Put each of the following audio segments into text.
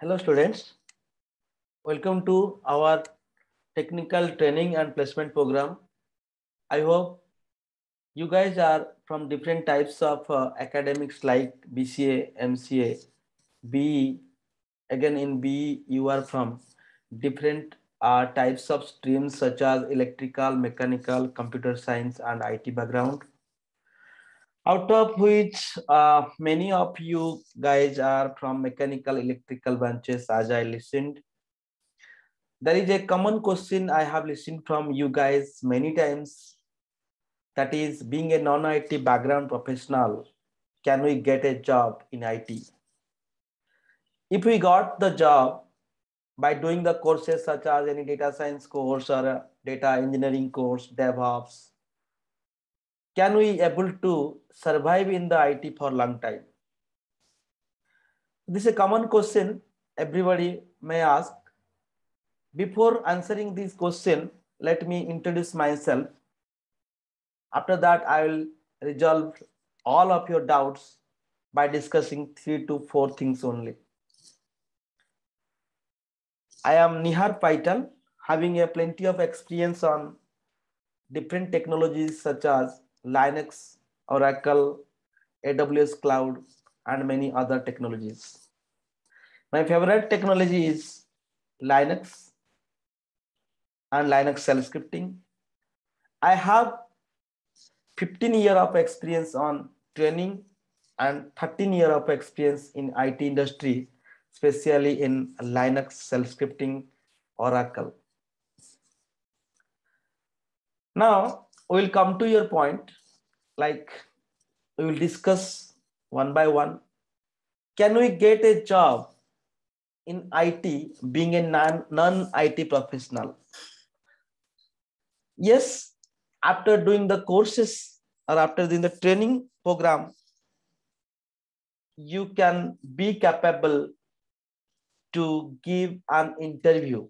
Hello students, welcome to our technical training and placement program. I hope you guys are from different types of uh, academics like BCA, MCA, BE. Again in BE you are from different uh, types of streams such as electrical, mechanical, computer science and IT background out of which uh, many of you guys are from mechanical electrical branches as i listened there is a common question i have listened from you guys many times that is being a non-it background professional can we get a job in it if we got the job by doing the courses such as any data science course or data engineering course devops can we able to survive in the IT for long time? This is a common question everybody may ask. Before answering this question, let me introduce myself. After that, I will resolve all of your doubts by discussing three to four things only. I am Nihar Paital, having a plenty of experience on different technologies such as Linux, Oracle, AWS Cloud, and many other technologies. My favorite technology is Linux and Linux shell scripting. I have 15 year of experience on training and 13 year of experience in IT industry, especially in Linux shell scripting Oracle. Now, we'll come to your point like we will discuss one by one can we get a job in it being a non non it professional yes after doing the courses or after doing the training program you can be capable to give an interview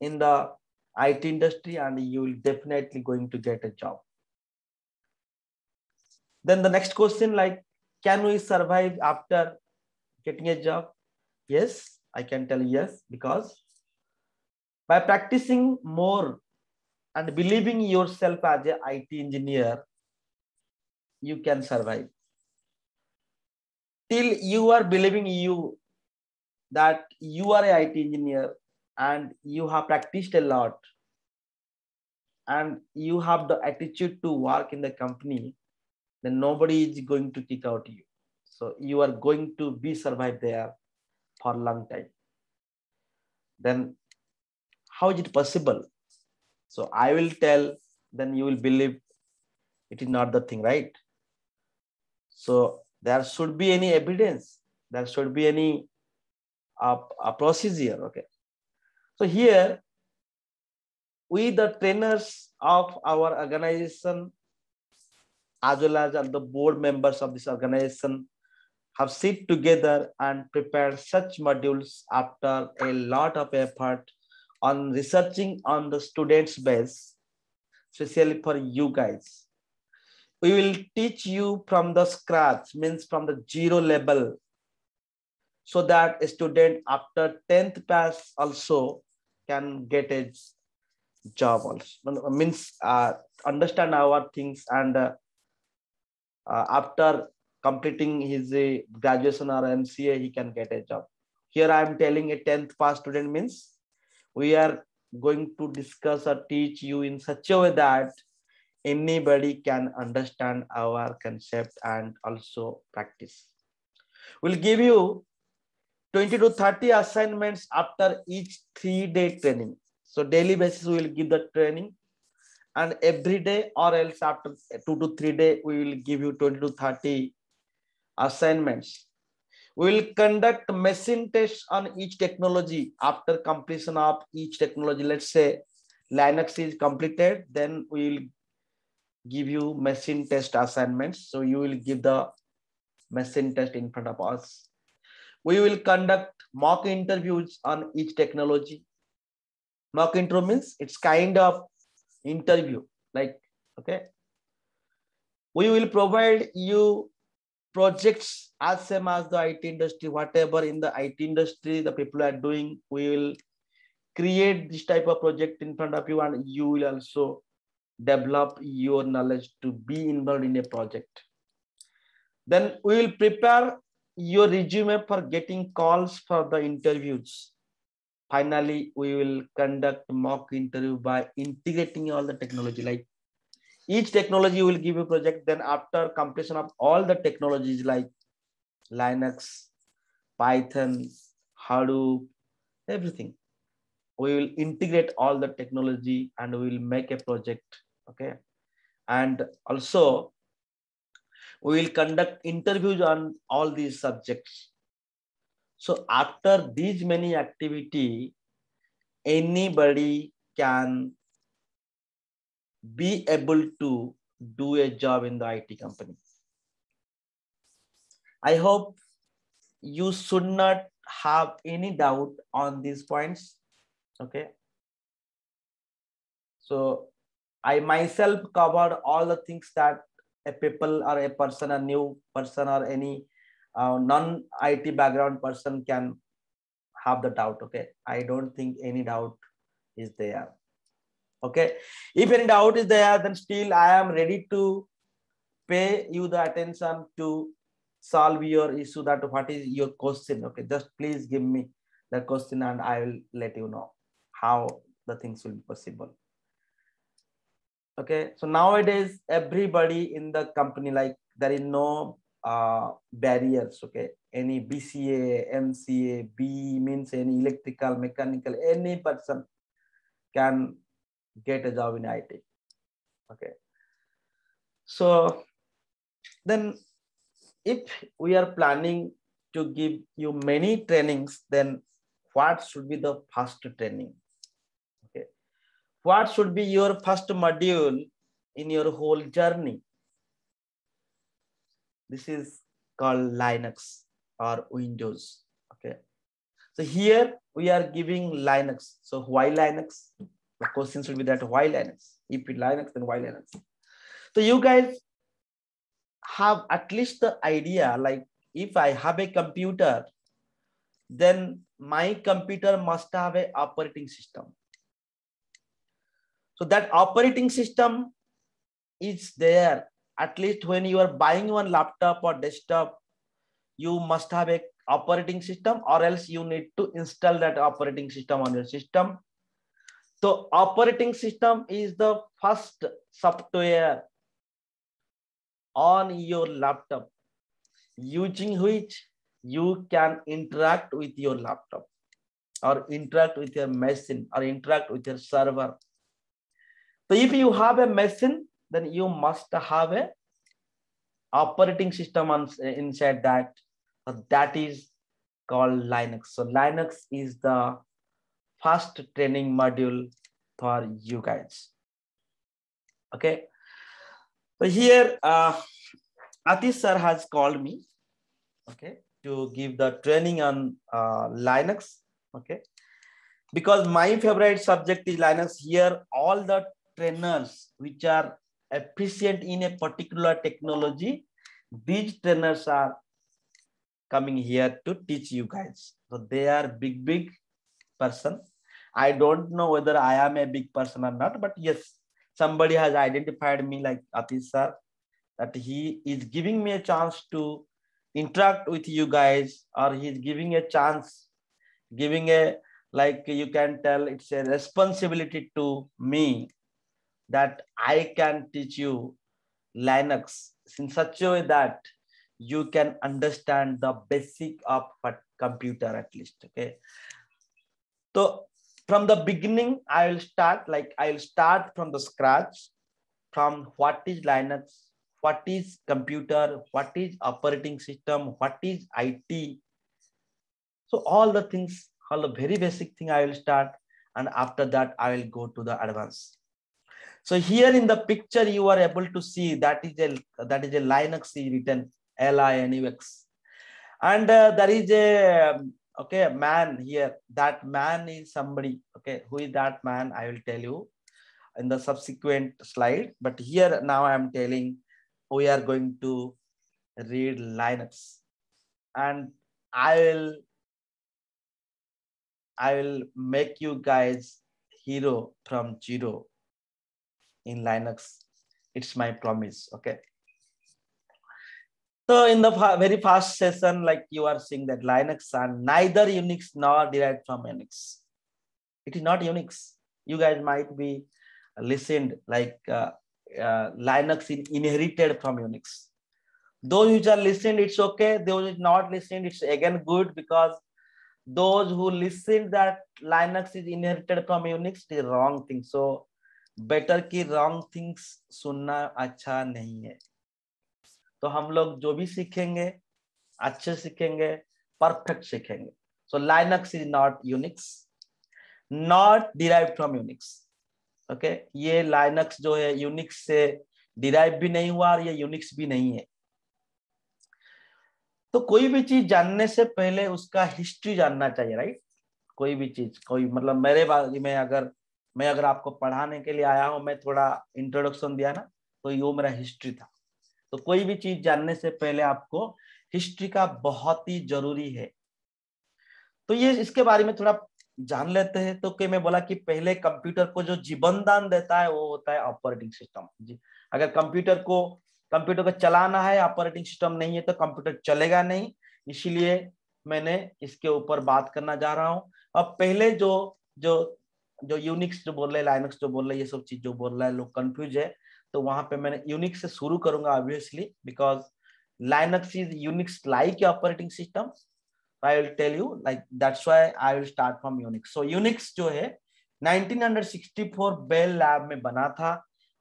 in the IT industry and you will definitely going to get a job. Then the next question like, can we survive after getting a job? Yes, I can tell yes, because by practicing more and believing yourself as an IT engineer, you can survive. Till you are believing you that you are an IT engineer, and you have practiced a lot and you have the attitude to work in the company then nobody is going to kick out you so you are going to be survived there for a long time then how is it possible so i will tell then you will believe it is not the thing right so there should be any evidence there should be any uh, a procedure okay so here, we the trainers of our organization, as well as the board members of this organization, have sit together and prepared such modules after a lot of effort on researching on the students base, especially for you guys. We will teach you from the scratch, means from the zero level, so that a student after 10th pass also can get a job also means uh, uh understand our things and uh, uh after completing his uh, graduation or mca he can get a job here i am telling a 10th pass student means we are going to discuss or teach you in such a way that anybody can understand our concept and also practice we'll give you 20 to 30 assignments after each three day training. So daily basis, we will give the training and every day or else after two to three day, we will give you 20 to 30 assignments. We will conduct machine tests on each technology after completion of each technology. Let's say Linux is completed, then we will give you machine test assignments. So you will give the machine test in front of us. We will conduct mock interviews on each technology. Mock intro means it's kind of interview, like, okay. We will provide you projects as same as the IT industry, whatever in the IT industry the people are doing, we will create this type of project in front of you and you will also develop your knowledge to be involved in a project. Then we will prepare your resume for getting calls for the interviews. Finally, we will conduct mock interview by integrating all the technology. Like each technology will give you project. Then after completion of all the technologies like Linux, Python, Hadoop, everything, we will integrate all the technology and we will make a project. Okay. And also we will conduct interviews on all these subjects. So after these many activity, anybody can be able to do a job in the IT company. I hope you should not have any doubt on these points. Okay. So I myself covered all the things that a people or a person a new person or any uh, non IT background person can have the doubt. Okay, I don't think any doubt is there. Okay, if any doubt is there, then still I am ready to pay you the attention to solve your issue. That what is your question? Okay, just please give me the question and I will let you know how the things will be possible okay so nowadays everybody in the company like there is no uh, barriers okay any bca mca b means any electrical mechanical any person can get a job in it okay so then if we are planning to give you many trainings then what should be the first training what should be your first module in your whole journey? This is called Linux or Windows. Okay. So here we are giving Linux. So why Linux? The question should be that why Linux? If it Linux, then why Linux? So you guys have at least the idea like if I have a computer, then my computer must have a operating system. So that operating system is there. At least when you are buying one laptop or desktop, you must have a operating system or else you need to install that operating system on your system. So operating system is the first software on your laptop using which you can interact with your laptop or interact with your machine or interact with your server so if you have a machine, then you must have a operating system on, inside that. That is called Linux. So Linux is the first training module for you guys. Okay. So here, uh, Atish sir has called me. Okay to give the training on uh, Linux. Okay. Because my favorite subject is Linux here, all the trainers which are efficient in a particular technology, these trainers are coming here to teach you guys. So they are big, big person. I don't know whether I am a big person or not, but yes, somebody has identified me like Atish sir, that he is giving me a chance to interact with you guys or he's giving a chance, giving a, like you can tell, it's a responsibility to me that I can teach you Linux in such a way that you can understand the basic of a computer at least. Okay. So from the beginning, I will start like I'll start from the scratch from what is Linux, what is computer, what is operating system, what is IT. So all the things, all the very basic thing I will start. And after that, I will go to the advanced. So here in the picture, you are able to see that is a, that is a Linux written L-I-N-U-X. And uh, there is a, um, okay, man here. That man is somebody, okay, who is that man? I will tell you in the subsequent slide. But here now I am telling we are going to read Linux. And I will I will make you guys hero from zero in Linux. It's my promise. Okay. So in the very first session, like you are seeing that Linux are neither Unix nor derived from Unix. It is not Unix. You guys might be listened like uh, uh, Linux inherited from Unix. Those which are listened, it's okay. Those are not listened, it's again good because those who listen that Linux is inherited from Unix, the wrong thing. So better की wrong things सुनना अच्छा नहीं है तो हम लोग जो भी सीखेंगे अच्छे सीखेंगे परफेक्ट सीखेंगे so Linux is not Unix not derive from Unix okay ये लाइनक्स जो है यूनिक्स से डिराइव भी नहीं हुआ और ये यूनिक्स भी नहीं है तो कोई भी चीज जानने से पहले उसका हिस्ट्री जानना चाहिए राइट कोई भी चीज कोई मतलब मेरे बारे में अगर मैं अगर आपको पढ़ाने के लिए आया हूँ मैं थोड़ा इंट्रोडक्शन दिया ना तो यो मेरा हिस्ट्री था तो कोई भी चीज जानने से पहले आपको हिस्ट्री का बहुत ही जरूरी है तो ये इसके बारे में थोड़ा जान लेते हैं तो मैं बोला कि पहले कंप्यूटर को जो जीवन दान देता है वो होता है ऑपरेटिंग सिस्टम जी अगर कंप्यूटर को कंप्यूटर को चलाना है ऑपरेटिंग सिस्टम नहीं है तो कंप्यूटर चलेगा नहीं इसीलिए मैंने इसके ऊपर बात करना जा रहा हूं अब पहले जो जो जो यूनिक्स जो बोल रहे हैं लाइनक्स जो बोल रहे हैं ये सब चीज जो बोल रहा है लोग कंफ्यूज है तो वहां पे मैंने यूनिक्स से शुरू करूंगा obviously because Linux is Unix like operating system I will tell you like that's why I will start from Unix so Unix जो है 1964 बेल लैब में बना था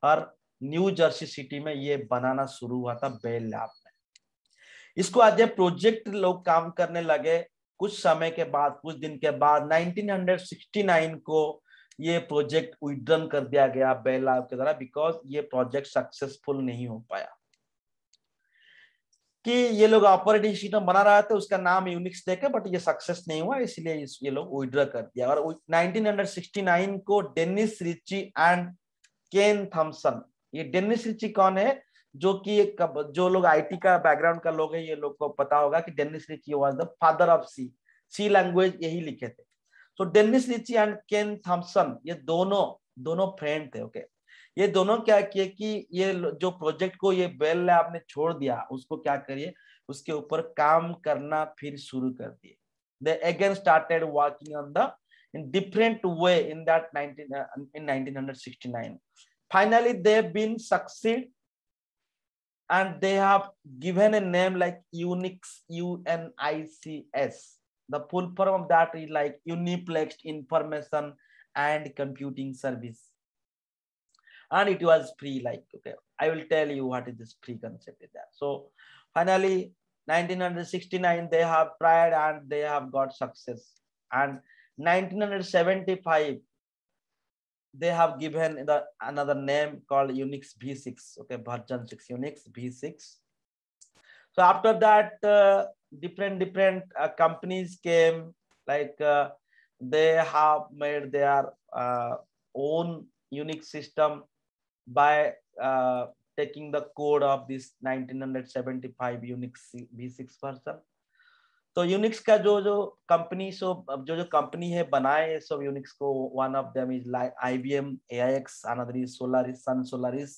और न्यू जर्सी सिटी में ये बनाना शुरू हुआ था बेल लैब में इसको आज प्रोजेक्ट लोग काम करने लगे कुछ समय के बाद कुछ दिन के बाद 1969 को ये प्रोजेक्ट विड्रन कर दिया गया बेल आउट के द्वारा बिकॉज ये प्रोजेक्ट सक्सेसफुल नहीं हो पाया कि ये लोग ऑपरेटिंग सिस्टम बना रहा था उसका नाम यूनिक्स देखे बट ये सक्सेस नहीं हुआ इसलिए ये लोग विड्रॉ कर दिया और 1969 को Dennis Ritchie and Ken Thompson ये डेनिस रिची कौन है जो कि जो लोग आईटी का बैकग्राउंड का लोग है ये लोग को पता होगा कि Dennis Ritchie was the father of C C language यही लिखे थे तो डेनिस लिची एंड केन थॉम्सन ये दोनों दोनों फ्रेंड थे ओके ये दोनों क्या किए कि ये जो प्रोजेक्ट को ये बेल लैब ने छोड़ दिया उसको क्या करिए उसके ऊपर काम करना फिर शुरू कर दिए they again started working on the in different way in that 19 in 1969 finally and they have given a name like Unix U N I C S The full form of that is like Uniplexed Information and Computing Service. And it was free, like, okay, I will tell you what is this free concept is there. So finally, 1969, they have tried and they have got success. And 1975, they have given the another name called Unix v6 okay version 6 Unix v6 So after that, uh, different different uh, companies came, like uh, they have made their uh, own unique system by uh, taking the code of this 1975 Unix V6 version. तो Unix का जो जो company so जो जो company है बनाए सब Unix को one of them is like I B M A I X another is Solaris Sun Solaris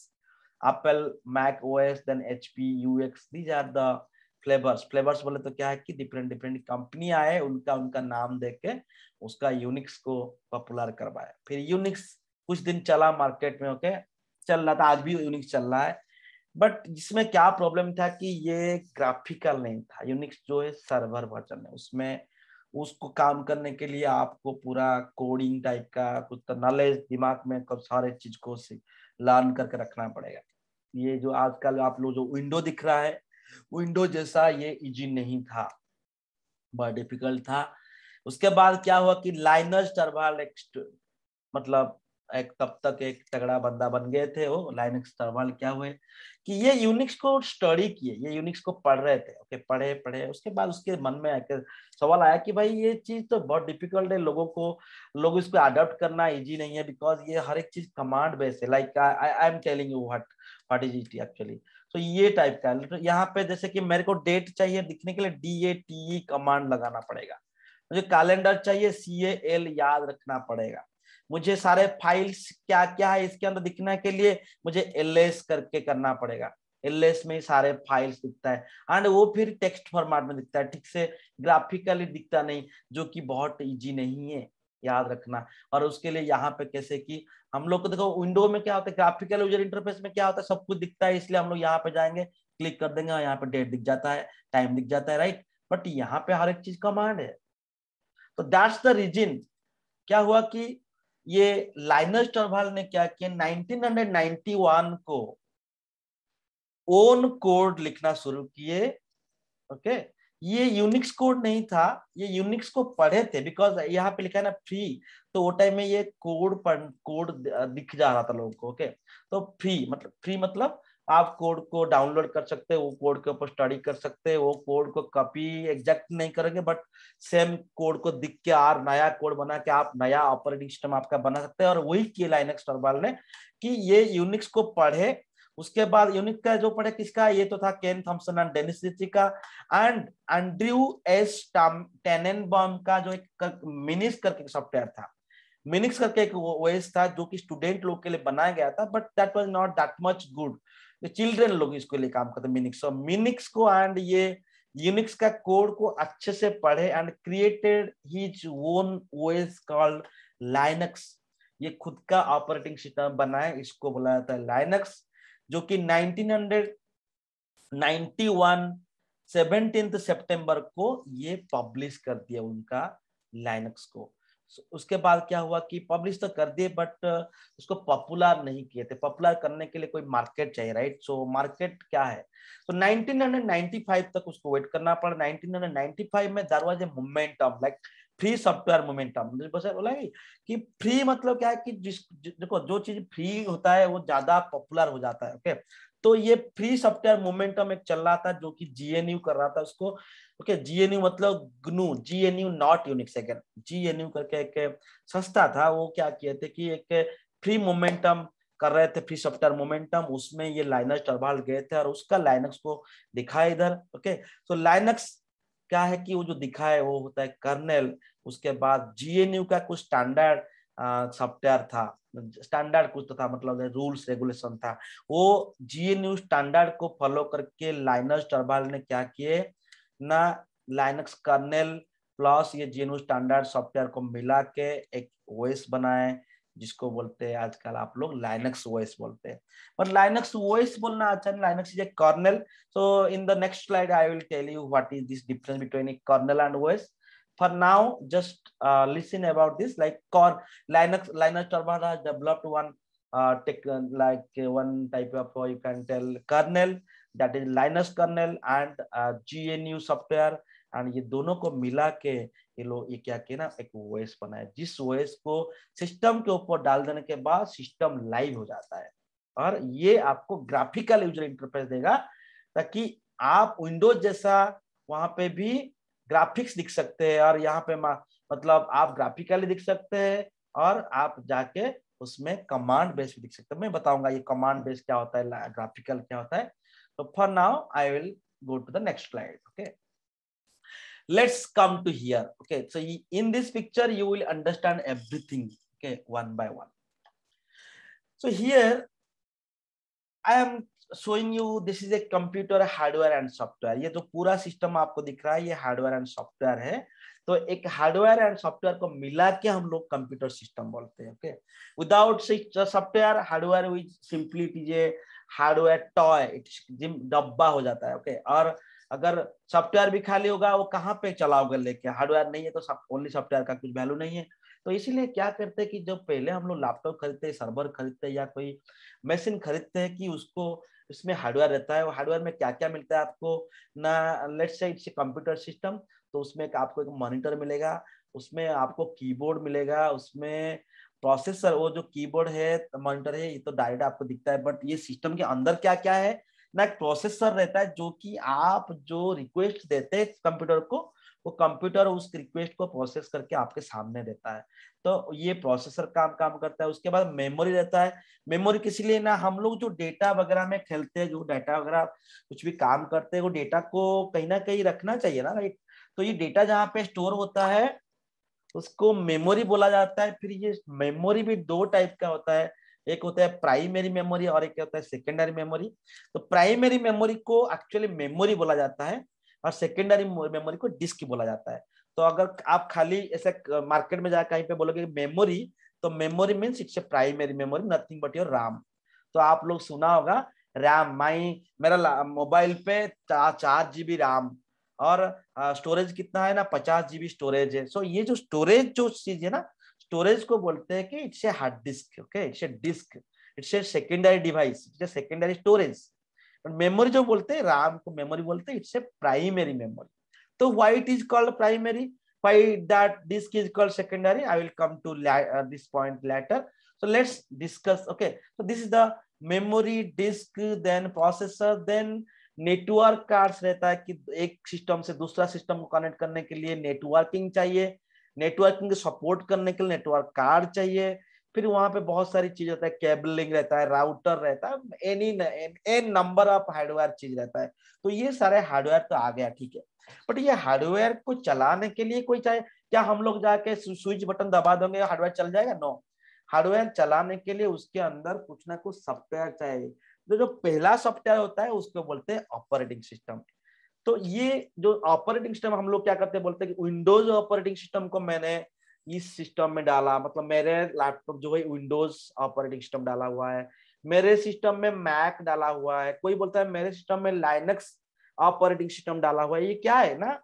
apple mac os then hp ux these are the flavors. Flavors बोले तो क्या है कि different different company आए उनका उनका नाम दे के उसका यूनिक्स को पॉपुलर करवाए फिर यूनिक्स कुछ दिन चला मार्केट में ओके चल रहा था आज भी यूनिक्स चल रहा है बट इसमें क्या प्रॉब्लम था कि ये ग्राफिकल नहीं था यूनिक्स जो है सर्वर वर्जन है उसमें उसको काम करने के लिए आपको पूरा कोडिंग टाइप का कुछ नॉलेज तो दिमाग में सारे चीज को सीख लर्न करके रखना पड़ेगा ये जो आजकल आप लोग जो विंडो दिख रहा है विंडो जैसा ये इजी नहीं था बहुत डिफिकल्ट था उसके बाद क्या हुआ कि लाइनस टर्बाल मतलब एक तब तक एक तगड़ा बंदा बन गए थे वो लाइनिक्स टर्मल क्या हुए कि ये यूनिक्स को स्टडी किए ये यूनिक्स को पढ़ रहे थे ओके पढ़े पढ़े उसके बाद उसके मन में एक सवाल आया कि भाई ये चीज तो बहुत डिफिकल्ट है लोगों को लोग इसको अडोप्ट करना इजी नहीं है बिकॉज ये हर एक चीज कमांड बेस है like I am telling you what what is it actually तो ये टाइप का तो यहाँ पे जैसे कि मेरे को डेट चाहिए दिखने के लिए D A T E command लगाना पड़ेगा मुझे कैलेंडर चाहिए सी ए एल याद रखना पड़ेगा मुझे सारे फाइल्स क्या क्या है इसके अंदर दिखने के लिए मुझे एल करके करना पड़ेगा एल में सारे फाइल्स दिखता है एंड वो फिर टेक्स्ट फॉर्मेट में दिखता है ठीक से ग्राफिकली दिखता नहीं जो कि बहुत इजी नहीं है याद रखना और उसके लिए यहाँ पे कैसे कि हम लोग को देखो विंडो में क्या होता है ग्राफिकल यूजर इंटरफेस में क्या होता है सब कुछ दिखता है इसलिए हम लोग यहाँ पे जाएंगे क्लिक कर देंगे यहाँ पे डेट दिख जाता है टाइम दिख जाता है राइट बट यहाँ पे हर एक चीज कमांड है तो दैट्स द रीजन क्या हुआ कि ये लाइनस टर्वाल ने क्या किया 1991 को ओन कोड लिखना शुरू किए ओके ये यूनिक्स कोड नहीं था ये यूनिक्स को पढ़े थे बिकॉज यहाँ पे लिखा है ना फ्री तो वो टाइम में ये कोड पढ़ कोड दिख जा रहा था लोगों को ओके तो फ्री मतलब फ्री मतलब आप कोड को डाउनलोड कर सकते हैं वो कोड के ऊपर स्टडी कर सकते हैं वो कोड को कॉपी एग्जैक्ट नहीं करेंगे बट सेम कोड को दिख के आर नया कोड बना के आप नया ऑपरेटिंग सिस्टम आपका बना सकते हैं और वही किया लाइनक्स टर्बाल ने कि ये यूनिक्स को पढ़े उसके बाद यूनिक का जो पढ़े किसका ये तो था Ken Thompson and Dennis Ritchie का एंड एंड्रयू एस टेनेनबॉम का जो एक मिनिस करके सॉफ्टवेयर था मिनिक्स करके एक वेस था जो कि स्टूडेंट लोग के लिए बनाया गया था but that was not that much good जो चिल्ड्रेन लोग इसको लिए काम करते हैं मिनिक्स और मिनिक्स को एंड ये यूनिक्स का कोड को अच्छे से पढ़े and created his own OS called Linux ये खुद का ऑपरेटिंग सिस्टम बनाए इसको बोला जाता है लाइनक्स जो कि 1991 17 सितंबर को ये पब्लिश कर दिया उनका लाइनक्स को उसके बाद क्या हुआ कि पब्लिश तो कर दिए बट uh, उसको पॉपुलर नहीं किए थे पॉपुलर करने के लिए कोई मार्केट चाहिए राइट सो मार्केट क्या है तो so, 1995 तक उसको वेट करना पड़ा 1995 में there was a momentum like free software momentum बोला कि फ्री मतलब क्या है कि जिस देखो जो चीज फ्री होता है वो ज्यादा पॉपुलर हो जाता है ओके तो ये फ्री सॉफ्टवेयर मोमेंटम एक चल रहा था जो कि जीएनयू कर रहा था उसको ओके जीएनयू मतलब GNU GNU not Unix again GNU करके एक संस्था था वो क्या किए थे कि एक फ्री मोमेंटम कर रहे थे फ्री सॉफ्टवेयर मोमेंटम उसमें ये लाइनक्स टर्बाल गए थे और उसका लाइनक्स को दिखा इधर ओके तो लाइनक्स क्या है कि वो जो दिखा है वो होता है कर्नेल उसके बाद जीएनयू का कुछ स्टैंडर्ड सॉफ्टवेयर था स्टैंडर्ड कुछ तो था मतलब रूल्स रेगुलेशन था वो जीएनयू स्टैंडर्ड को फॉलो करके लाइनस टर्बाल ने क्या किए ना लाइनक्स कर्नेल प्लस ये जीएनयू स्टैंडर्ड सॉफ्टवेयर को मिला के एक ओएस बनाए जिसको बोलते हैं आजकल आप लोग लाइनक्स ओएस बोलते हैं बट लाइनक्स ओएस बोलना अच्छा नहीं Linux is a kernel so in the next slide I will tell you what is this difference between a kernel and OS for now just uh, listen about this like core linux linux torvald has developed one uh, tech, like one type of uh, you can tell kernel that is linux kernel and uh, gnu software and ये दोनों को मिला के ये लोग ये क्या किया ना एक ओएस बनाया जिस ओएस को सिस्टम के ऊपर डाल देने के बाद सिस्टम लाइव हो जाता है और ये आपको ग्राफिकल यूजर इंटरफेस देगा ताकि आप विंडोज जैसा वहां पे भी ग्राफिक्स दिख सकते हैं और यहाँ पे मतलब आप ग्राफिकली दिख सकते हैं और आप जाके उसमें कमांड बेस भी दिख सकते हैं मैं बताऊंगा ये कमांड बेस क्या होता है ग्राफिकल क्या होता है तो for now I will go to the next slide okay let's come to here okay so in this picture you will understand everything okay one by one so here I am showing you this is a computer hardware and software ये जो तो पूरा system आपको दिख रहा है ये hardware and software है तो एक हार्डवेयर एंड सॉफ्टवेयर को मिला के हम लोग कंप्यूटर सिस्टम बोलते हैं okay without software hardware which simply it is a hardware toy it's jim हो जाता है ओके okay? और अगर सॉफ्टवेयर भी खाली होगा वो कहाँ पे चलाओगे लेके हार्डवेयर नहीं है तो ओनली सॉफ्टवेयर का कुछ वैल्यू नहीं है तो इसीलिए क्या करते हैं कि जब पहले हम लोग लैपटॉप खरीदते सर्वर खरीदते या कोई मशीन खरीदते हैं कि उसको इसमें हार्डवेयर रहता है वो हार्डवेयर में क्या क्या मिलता है आपको ना लेट से इट्स कंप्यूटर सिस्टम तो उसमें आपको एक मॉनिटर मिलेगा उसमें आपको कीबोर्ड मिलेगा उसमें प्रोसेसर वो जो कीबोर्ड है मॉनिटर है ये तो डायरेक्ट आपको दिखता है बट ये सिस्टम के अंदर क्या क्या है ना एक प्रोसेसर रहता है जो कि आप जो रिक्वेस्ट देते हैं कंप्यूटर को वो कंप्यूटर उस रिक्वेस्ट को प्रोसेस करके आपके सामने देता है तो ये प्रोसेसर काम काम करता है उसके बाद मेमोरी रहता है मेमोरी किसी लिए ना हम लोग जो डेटा वगैरह में खेलते हैं जो डेटा वगैरह कुछ भी काम करते हैं वो डेटा को कहीं ना कहीं रखना चाहिए ना राइट तो ये डेटा जहाँ पे स्टोर होता है उसको मेमोरी बोला जाता है फिर ये मेमोरी भी दो टाइप का होता है एक होता है प्राइमरी मेमोरी और एक होता है सेकेंडरी मेमोरी तो प्राइमरी मेमोरी को एक्चुअली मेमोरी बोला जाता है और सेकेंडरी मेमोरी को डिस्क बोला जाता है तो अगर आप खाली ऐसे मार्केट में जाकर कहीं पे बोलोगे मेमोरी तो memory means it's a primary memory nothing but your RAM तो आप लोग सुना होगा रैम माई मेरा मोबाइल पे चार चार जीबी रैम और स्टोरेज कितना है ना पचास जीबी स्टोरेज है सो so, ये जो स्टोरेज जो चीज है ना स्टोरेज को बोलते हैं कि it's a hard disk okay it's a disk it's a secondary device it's a secondary storage but memory जो बोलते हैं राम को मेमोरी बोलते हैं इट्स ए प्राइमरी मेमोरी तो why it is called primary why that disk is called secondary I will come to this point later so let's discuss okay so this is the memory disk then processor then network cards रहता है कि एक system से दूसरा system को connect करने के लिए नेटवर्किंग चाहिए नेटवर्किंग सपोर्ट करने के लिए नेटवर्क कार्ड चाहिए फिर वहां पे बहुत सारी चीज होता है केबलिंग रहता है राउटर रहता है any N number of hardware चीज रहता है तो ये सारे हार्डवेयर तो आ गया ठीक है बट ये हार्डवेयर को चलाने के लिए कोई चाहे क्या हम लोग जाके स्विच बटन दबा देंगे हार्डवेयर चल जाएगा नो हार्डवेयर चलाने के लिए उसके अंदर कुछ ना कुछ सॉफ्टवेयर चाहिए जो तो जो पहला सॉफ्टवेयर होता है उसको बोलते हैं ऑपरेटिंग सिस्टम तो ये जो ऑपरेटिंग सिस्टम हम लोग क्या करते हैं बोलते हैं कि विंडोज ऑपरेटिंग सिस्टम को मैंने इस सिस्टम में डाला मतलब मेरे लैपटॉप जो है विंडोज ऑपरेटिंग सिस्टम डाला हुआ है मेरे सिस्टम में मैक डाला हुआ है कोई बोलता है मेरे सिस्टम में लाइनक्स ऑपरेटिंग सिस्टम डाला हुआ है ये क्या है ना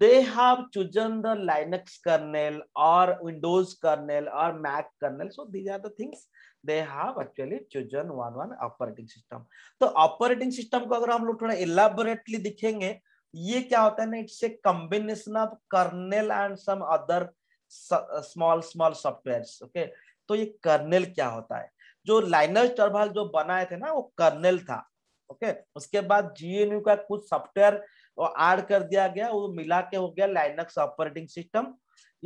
they have chosen the Linux kernel और विंडोज कर्नेल और Mac kernel so these are the things they have actually chosen one one operating system तो ऑपरेटिंग सिस्टम को अगर हम लोग थोड़ा इलाबोरेटली दिखेंगे ये क्या होता है ना it's a combination of kernel and some other small small software okay तो ये कर्नल क्या होता है जो लाइनस टर्भाल जो बनाए थे ना वो कर्नल था ओके okay? उसके बाद जीएनयू का कुछ सॉफ्टवेयर ऐड कर दिया गया वो मिला के हो गया लाइनक्स ऑपरेटिंग सिस्टम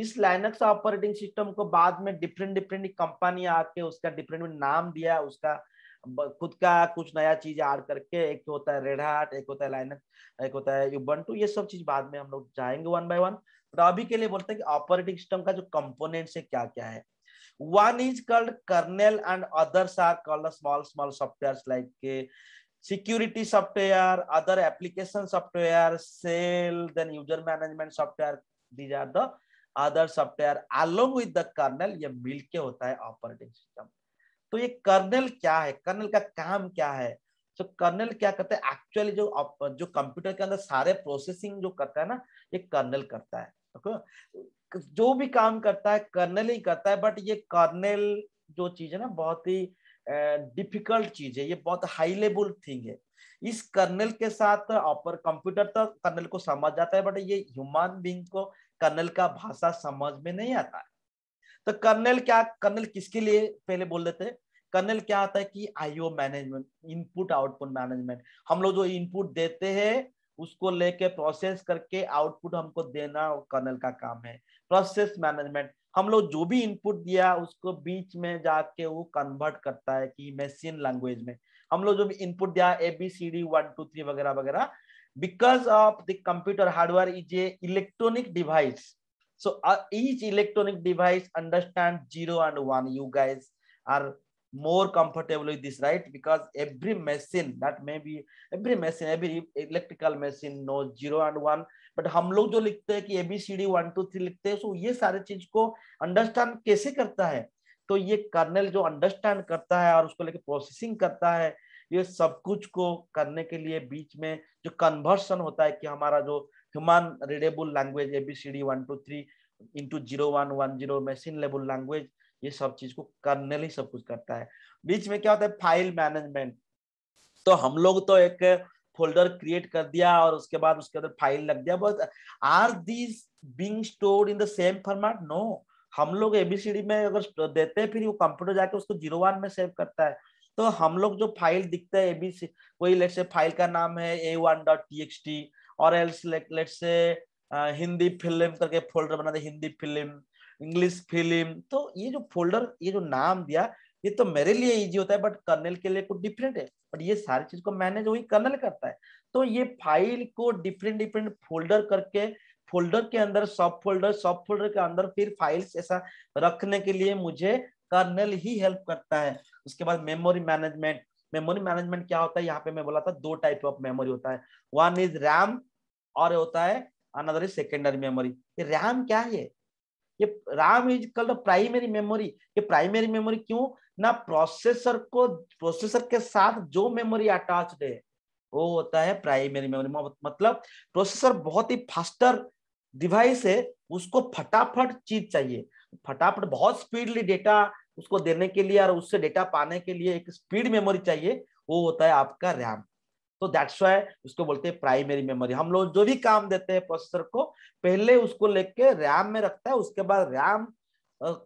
इस लाइनक्स ऑपरेटिंग सिस्टम को बाद में डिफरेंट डिफरेंट कंपनी आके उसका डिफरेंट नाम दिया उसका खुद का कुछ नया चीज आड़ करके तो एक होता है रेड हार्ट एक होता है लाइन एक होता है युबंटू ये सब चीज बाद में हम लोग जाएंगे वन बाय वन तो अभी के लिए बोलते हैं कि ऑपरेटिंग सिस्टम का जो कंपोनेंट है क्या क्या है one is called kernel and others are called small small software like के security software other application software shell then user management software these are the other software along with the kernel ये मिलके होता है operating system तो ये colonel क्या है colonel का काम क्या है तो कर्नल क्या करता है एक्चुअली जो जो कंप्यूटर के अंदर सारे प्रोसेसिंग जो करता है ना ये कर्नल करता है ओके जो भी काम करता है कर्नल ही करता है बट ये कर्नल जो चीज है ना बहुत ही डिफिकल्ट चीज है ये बहुत हाई लेवल थिंग है इस कर्नल के साथ ऑपर कंप्यूटर तो कर्नल को समझ जाता है बट ये ह्यूमन बींग को कर्नल का भाषा समझ में नहीं आता है तो कर्नल क्या कर्नल किसके लिए पहले बोल देते हैं कर्नल क्या आता है कि IO management input output management हम लोग जो इनपुट देते हैं उसको लेके प्रोसेस करके आउटपुट हमको देना कर्नल का काम है प्रोसेस मैनेजमेंट हम लोग जो भी इनपुट दिया उसको बीच में जाके वो कन्वर्ट करता है कि मशीन लैंग्वेज में हम लोग जो भी इनपुट दिया A B C D one two three वगैरह वगैरह because of the computer hardware is a electronic device So uh, each electronic device understand zero and one. You guys are more comfortable with this, right? Because every machine that may be every machine, every electrical machine knows zero and one. But हम लोग जो लिखते हैं कि ABCD one two three लिखते हैं सो ये सारे चीज को अंडरस्टैंड कैसे करता है तो ये कर्नल जो अंडरस्टैंड करता है और उसको लेके प्रोसेसिंग करता है ये सब कुछ को करने के लिए बीच में जो कन्वर्सन होता है कि हमारा जो human readable language ABCD one two three into zero one one zero machine level language ये सब चीज को कर्नल ही सब कुछ करता है बीच में क्या होता है फाइल मैनेजमेंट तो हम लोग तो एक फोल्डर क्रिएट कर दिया और उसके बाद उसके अंदर फाइल लग दिया but are these being stored in the same format no हम लोग एबीसीडी में अगर देते हैं फिर वो कंप्यूटर जाके उसको जीरो वन में सेव करता है तो हम लोग जो फाइल दिखता है एबीसी कोई लेट से फाइल का नाम है A one dot T X T और else let say Hindi film करके फोल्डर बना दे हिंदी फिल्म इंग्लिश फिल्म तो ये जो फोल्डर ये जो नाम दिया ये तो मेरे लिए इजी होता है बट कर्नल के लिए कुछ डिफरेंट है बट ये सारी चीज को मैनेज वही कर्नल करता है तो ये फाइल को डिफरेंट डिफरेंट फोल्डर करके फोल्डर के अंदर सब फोल्डर सब फोल्डर के अंदर फिर फाइल्स ऐसा रखने के लिए मुझे कर्नल ही हेल्प करता है उसके बाद मेमोरी मैनेजमेंट मेमोरी मैनेजमेंट क्या होता है यहाँ पे मैं बोला था दो टाइप ऑफ मेमोरी होता है वन इज रैम और होता है अनदर इज सेकेंडरी मेमोरी ये रैम क्या है ये RAM is called primary memory ये प्राइमरी मेमोरी क्यों ना प्रोसेसर को प्रोसेसर के साथ जो मेमोरी अटैच्ड है वो होता है प्राइमरी मेमोरी मतलब प्रोसेसर बहुत ही फास्टर डिवाइस है उसको फटाफट चीज चाहिए फटाफट बहुत स्पीडली डेटा उसको देने के लिए और उससे डेटा पाने के लिए एक स्पीड मेमोरी चाहिए वो होता है आपका रैम तो दैट्स वाई उसको बोलते हैं प्राइमरी मेमोरी हम लोग जो भी काम देते हैं प्रोसेसर को पहले उसको लेके रैम में रखता है उसके बाद रैम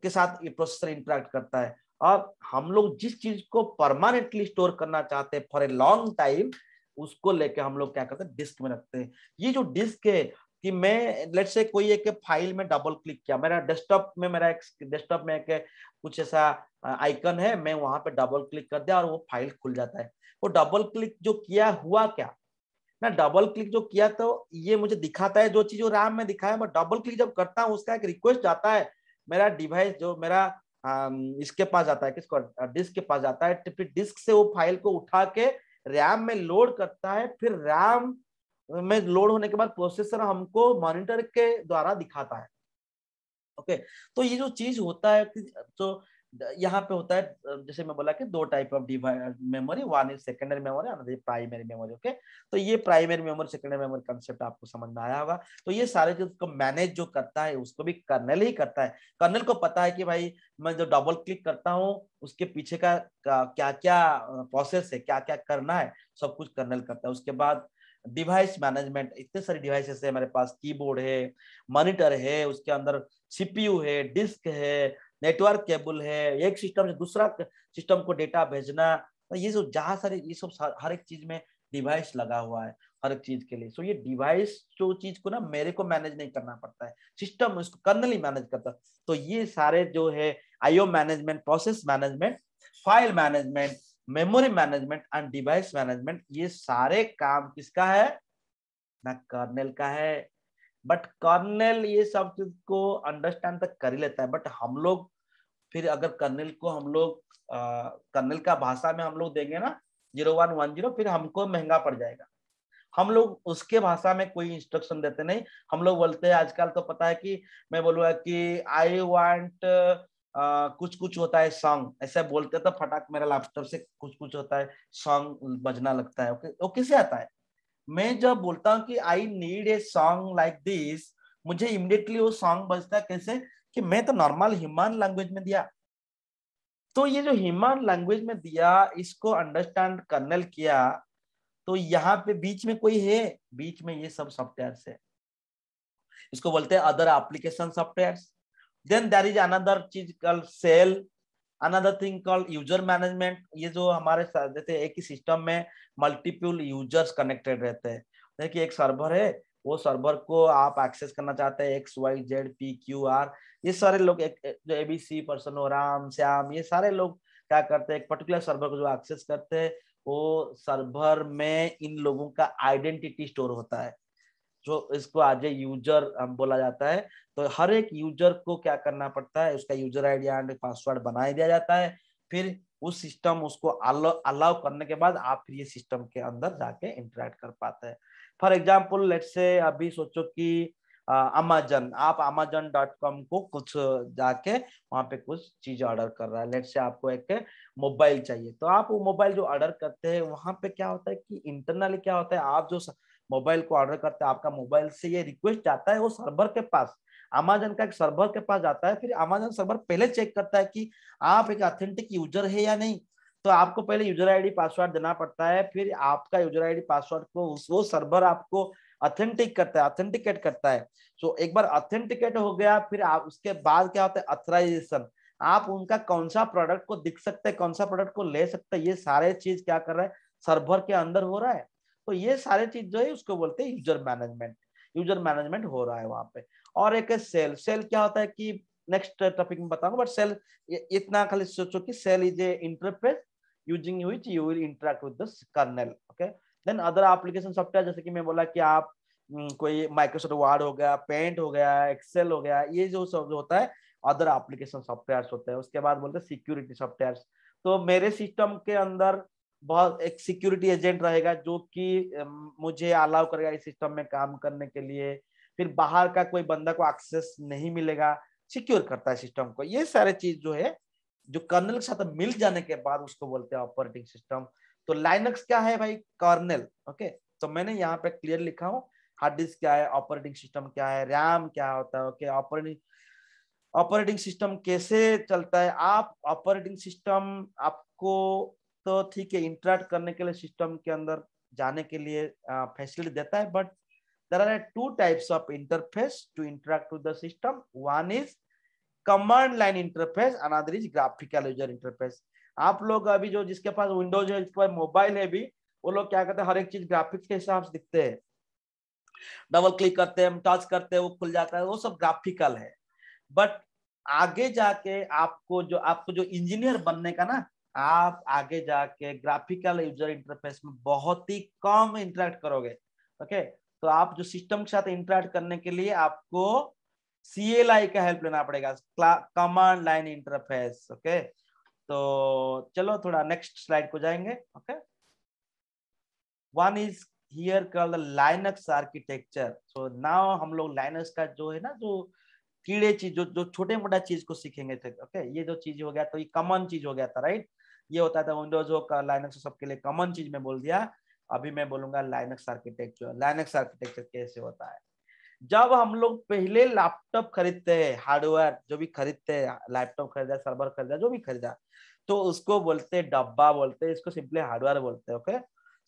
के साथ ये प्रोसेसर इंटरेक्ट करता है और हम लोग जिस चीज को परमानेंटली स्टोर करना चाहते हैं फॉर ए लॉन्ग टाइम उसको लेके हम लोग क्या करते हैं डिस्क में रखते हैं ये जो डिस्क है कि मैं लेट से कोई एक फाइल में डबल क्लिक किया मेरा डेस्कटॉप में मेरा एक डेस्कटॉप में एक कुछ ऐसा आइकन है मैं वहां पे डबल क्लिक कर दिया और वो फाइल खुल जाता है वो डबल क्लिक जो किया हुआ क्या ना डबल क्लिक जो किया तो ये मुझे दिखाता है जो चीज वो रैम में दिखाया मैं डबल क्लिक जब करता हूँ उसका एक रिक्वेस्ट जाता है मेरा डिवाइस जो मेरा इसके पास जाता है किसको डिस्क के पास जाता है फिर डिस्क से वो फाइल को उठा के रैम में लोड करता है फिर रैम में लोड होने के बाद प्रोसेसर हमको मॉनिटर के द्वारा दिखाता है ओके okay. तो ये जो चीज होता है तो यहाँ पे होता है जैसे मैं बोला कि दो type of device memory one is secondary memory another primary memory okay तो ये primary memory secondary memory concept आपको समझ में आया होगा तो ये सारे चीज को मैनेज जो करता है उसको भी कर्नल ही करता है कर्नल को पता है कि भाई मैं जो डबल क्लिक करता हूँ उसके पीछे का क्या क्या प्रोसेस है क्या क्या करना है सब कुछ कर्नल करता है उसके बाद डिवाइस मैनेजमेंट इतने सारे डिवाइसेस है हमारे पास कीबोर्ड है मॉनिटर है उसके अंदर सीपीयू है डिस्क है नेटवर्क केबल है एक सिस्टम से दूसरा सिस्टम को डेटा भेजना तो ये सब जहाँ सारे ये सब हर एक चीज में डिवाइस लगा हुआ है हर एक चीज के लिए सो तो so, ये डिवाइस जो चीज को ना मेरे को मैनेज नहीं करना पड़ता है सिस्टम उसको कर्नली मैनेज करता है तो ये सारे जो है IO management process management file management memory management and device management ये सारे काम किसका है ना कर्नल का है बट कर्नल ये सब चीज को अंडरस्टैंड तक तो कर ही लेता है बट हम लोग फिर अगर कर्नल को हम लोग कर्नल का भाषा में हम लोग देंगे ना जीरो वन वन जीरो फिर हमको महंगा पड़ जाएगा हम लोग उसके भाषा में कोई इंस्ट्रक्शन देते नहीं हम लोग बोलते हैं आजकल तो पता है कि मैं बोलूंगा कि आई वांट आ, कुछ कुछ होता है सॉन्ग ऐसे बोलते तो फटाक मेरा लैपटॉप से कुछ कुछ होता है सॉन्ग बजना लगता है ओके वो किसे आता है मैं जब बोलता हूँ कि I need a song like this मुझे इमिडिएटली वो सॉन्ग बजता है कैसे कि मैं तो नॉर्मल ह्यूमन लैंग्वेज में दिया तो ये जो ह्यूमन लैंग्वेज में दिया इसको अंडरस्टैंड कर्नल किया तो यहाँ पे बीच में कोई है बीच में ये सब सॉफ्टवेयर है इसको बोलते हैं other application softwares then there is another चीज called shell another thing call user management ये जो हमारे जैसे एक ही सिस्टम में मल्टीपल यूजर्स कनेक्टेड रहते हैं देखिए एक सर्वर है वो सर्वर को आप एक्सेस करना चाहते हैं X Y Z P Q R ये सारे लोग एक जो ए बी सी पर्सन हो राम श्याम ये सारे लोग क्या करते हैं एक पर्टिकुलर सर्वर को जो एक्सेस करते हैं वो सर्वर में इन लोगों का आइडेंटिटी स्टोर होता है जो इसको आज ए यूजर हम बोला जाता है तो हर एक यूजर को क्या करना पड़ता है उसका यूजर आई एंड पासवर्ड बनाया दिया जाता है फिर उस सिस्टम उसको अलाउ करने के बाद आप ये सिस्टम के अंदर जाके इंटरेक्ट कर पाते हैं फॉर एग्जाम्पल लेट से अभी सोचो कि अमेजन आप अमेजन डॉट कॉम को कुछ जाके वहाँ पे कुछ चीज ऑर्डर कर रहा है लेट से आपको एक मोबाइल चाहिए तो आप वो मोबाइल जो ऑर्डर करते हैं वहां पे क्या होता है कि इंटरनली क्या होता है आप जो मोबाइल को ऑर्डर करते हैं आपका मोबाइल से ये रिक्वेस्ट जाता है वो सर्वर के पास अमेजन का एक सर्वर के पास जाता है फिर अमेजन सर्वर पहले चेक करता है कि आप एक ऑथेंटिक यूजर है या नहीं तो आपको पहले यूजर आईडी पासवर्ड देना पड़ता है फिर आपका यूजर आईडी पासवर्ड को वो सर्वर आपको ऑथेंटिक करता है ऑथेंटिकेट करता है सो एक बार ऑथेंटिकेट हो गया फिर आप उसके बाद क्या होता है ऑथराइजेशन आप उनका कौन सा प्रोडक्ट को दिख सकते हैं कौन सा प्रोडक्ट को ले सकते हैं ये सारे चीज क्या कर रहा है सर्वर के अंदर हो रहा है तो ये सारे चीज जो है उसको बोलते हैं यूजर मैनेजमेंट यूजर मैनेजमेंट हो रहा है वहां पे और एक है सेल सेल क्या होता है कि नेक्स्ट टॉपिक में बताऊंगा बट सेल इतना खाली सोचो कि shell is a interface using which you will interact with kernel okay then other application software जैसे कि मैं बोला कि आप हम्म, कोई माइक्रोसॉफ्ट वर्ड हो गया पेंट हो गया एक्सेल हो गया ये जो सब जो होता है अदर एप्लीकेशन सॉफ्टवेयर होते हैं उसके बाद बोलते हैं सिक्योरिटी सॉफ्टवेयर तो मेरे सिस्टम के अंदर बहुत एक सिक्योरिटी एजेंट रहेगा जो कि मुझे अलाउ करेगा इस सिस्टम में काम करने के लिए फिर बाहर का कोई बंदा को एक्सेस नहीं मिलेगा सिक्योर करता है सिस्टम को ये सारे चीज जो है जो कर्नल के साथ मिल जाने के बाद उसको बोलते हैं ऑपरेटिंग सिस्टम तो लाइनक्स क्या है भाई कर्नल ओके तो मैंने यहाँ पे क्लियर लिखा हूँ हार्ड डिस्क क्या है ऑपरेटिंग सिस्टम क्या है रैम क्या होता है ओके ऑपरेटिंग ऑपरेटिंग सिस्टम कैसे चलता है आप ऑपरेटिंग सिस्टम आपको तो ठीक है इंटरेक्ट करने के लिए सिस्टम के अंदर जाने के लिए फैसिलिटी देता है but there are two types of interface to interact with the system one is command line interface another is graphical user interface आप लोग अभी जो जिसके पास विंडोज है जिसके पास मोबाइल है भी वो लोग क्या करते हैं हर एक चीज ग्राफिक्स के हिसाब से दिखते हैं डबल क्लिक करते हैं टच करते हैं वो खुल जाता है वो सब ग्राफिकल है बट आगे जाके आपको जो आपको जो इंजीनियर बनने का ना आप आगे जाके ग्राफिकल यूजर इंटरफेस में बहुत ही कम इंटरेक्ट करोगे ओके तो आप जो सिस्टम के साथ इंटरेक्ट करने के लिए आपको सीएलआई का हेल्प लेना पड़ेगा कमांड लाइन इंटरफेस ओके तो चलो थोड़ा नेक्स्ट स्लाइड को जाएंगे okay one is here called Linux architecture so now हम लोग लाइनक्स का जो है ना जो कीड़े चीज जो जो छोटे मोटा चीज को सीखेंगे थे ओके okay? ये जो चीज हो गया तो ये कॉमन चीज हो गया था राइट ये होता था विंडोज हो का लाइनक्स सबके लिए कॉमन चीज में बोल दिया अभी मैं बोलूंगा लाइनक्स आर्किटेक्चर लाइनक्स आर्किटेक्चर कैसे होता है जब हम लोग पहले लैपटॉप खरीदते हैं हार्डवेयर जो भी खरीदते हैं लैपटॉप खरीदा सर्वर खरीदा जो भी खरीदा तो उसको बोलते हैं डब्बा बोलते हैं इसको सिंपली हार्डवेयर बोलते हैं ओके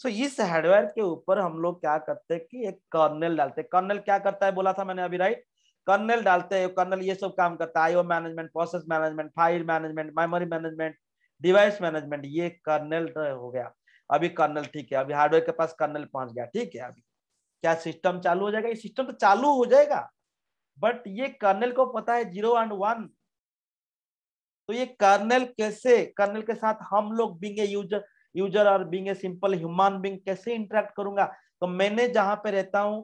सो so, इस हार्डवेयर के ऊपर हम लोग क्या करते हैं कि एक कर्नल डालते हैं कर्नल क्या करता है बोला था मैंने अभी राइट कर्नल डालते हैं कर्नल ये सब काम करता है IO management process management file management memory management device management ये कर्नल तो हो गया अभी कर्नल ठीक है अभी हार्डवेयर के पास कर्नल पहुंच गया ठीक है अभी क्या सिस्टम चालू हो जाएगा ये सिस्टम तो चालू हो जाएगा बट ये कर्नल को पता है जीरो एंड वन तो ये कर्नल कैसे कर्नल के साथ हम लोग बिंग ए यूजर यूजर और being a simple human being कैसे इंटरेक्ट करूंगा तो मैंने जहां पे रहता हूँ